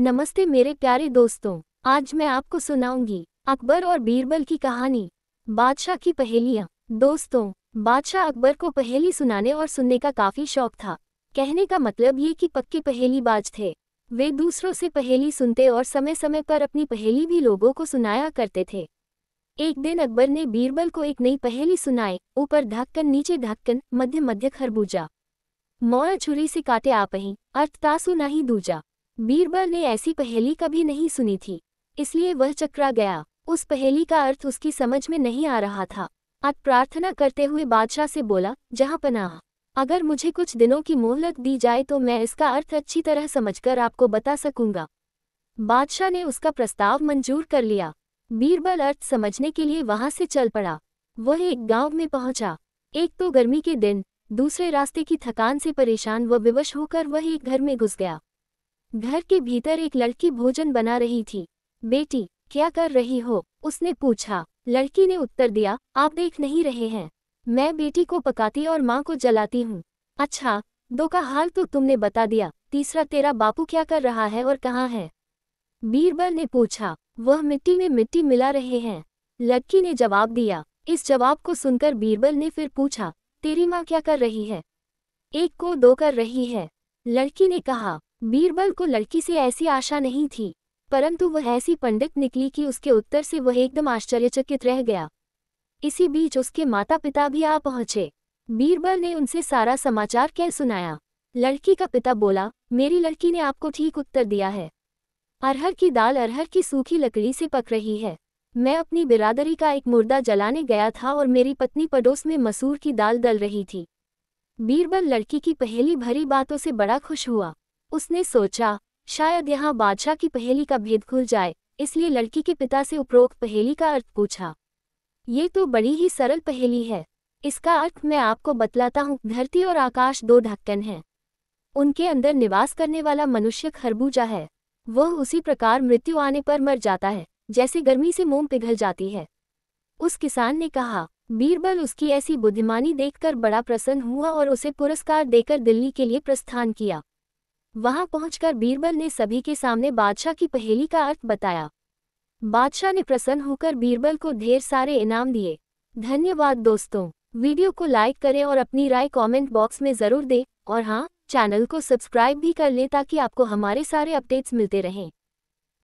नमस्ते मेरे प्यारे दोस्तों आज मैं आपको सुनाऊंगी अकबर और बीरबल की कहानी बादशाह की पहेलियाँ दोस्तों बादशाह अकबर को पहेली सुनाने और सुनने का काफी शौक था कहने का मतलब ये कि पक्के पहेलीबाज थे वे दूसरों से पहेली सुनते और समय समय पर अपनी पहेली भी लोगों को सुनाया करते थे एक दिन अकबर ने बीरबल को एक नई पहेली सुनाई ऊपर धक्कन नीचे धक्कन मध्य मध्य खरबूजा मौरा छुरी से काटे आप ही अर्थ तासु ना ही दूजा बीरबल ने ऐसी पहेली कभी नहीं सुनी थी इसलिए वह चकरा गया उस पहेली का अर्थ उसकी समझ में नहीं आ रहा था आज प्रार्थना करते हुए बादशाह से बोला जहाँ पनाह अगर मुझे कुछ दिनों की मोहलत दी जाए तो मैं इसका अर्थ अच्छी तरह समझकर आपको बता सकूंगा बादशाह ने उसका प्रस्ताव मंजूर कर लिया बीरबल अर्थ समझने के लिए वहां से चल पड़ा वह एक गांव में पहुंचा एक तो गर्मी के दिन दूसरे रास्ते की थकान से परेशान व विवश होकर वह एक घर में घुस गया घर के भीतर एक लड़की भोजन बना रही थी बेटी क्या कर रही हो उसने पूछा लड़की ने उत्तर दिया आप देख नहीं रहे हैं मैं बेटी को पकाती और माँ को जलाती हूँ अच्छा दो का हाल तो तुमने बता दिया तीसरा तेरा बापू क्या कर रहा है और कहाँ है बीरबल ने पूछा वह मिट्टी में मिट्टी मिला रहे हैं लड़की ने जवाब दिया इस जवाब को सुनकर बीरबल ने फिर पूछा तेरी माँ क्या कर रही है एक को दो कर रही है लड़की ने कहा बीरबल को लड़की से ऐसी आशा नहीं थी परंतु वह ऐसी पंडित निकली कि उसके उत्तर से वह एकदम आश्चर्यचकित रह गया इसी बीच उसके माता पिता भी आ पहुंचे बीरबल ने उनसे सारा समाचार कह सुनाया लड़की का पिता बोला मेरी लड़की ने आपको ठीक उत्तर दिया है अरहर की दाल अरहर की सूखी लकड़ी से पक रही है मैं अपनी बिरादरी का एक मुर्दा जलाने गया था और मेरी पत्नी पड़ोस में मसूर की दाल दल रही थी बीरबल लड़की की पहली भरी बातों से बड़ा खुश हुआ उसने सोचा शायद यहाँ बादशाह की पहेली का भेद खुल जाए इसलिए लड़की के पिता से उपरोक्त पहेली का अर्थ पूछा ये तो बड़ी ही सरल पहेली है इसका अर्थ मैं आपको बतलाता हूँ धरती और आकाश दो ढक्कन हैं उनके अंदर निवास करने वाला मनुष्य खरबूजा है वह उसी प्रकार मृत्यु आने पर मर जाता है जैसे गर्मी से मोम पिघल जाती है उस किसान ने कहा बीरबल उसकी ऐसी बुद्धिमानी देखकर बड़ा प्रसन्न हुआ और उसे पुरस्कार देकर दिल्ली के लिए प्रस्थान किया वहां पहुंचकर बीरबल ने सभी के सामने बादशाह की पहेली का अर्थ बताया बादशाह ने प्रसन्न होकर बीरबल को ढेर सारे इनाम दिए धन्यवाद दोस्तों वीडियो को लाइक करें और अपनी राय कमेंट बॉक्स में ज़रूर दें और हाँ चैनल को सब्सक्राइब भी कर लें ताकि आपको हमारे सारे अपडेट्स मिलते रहें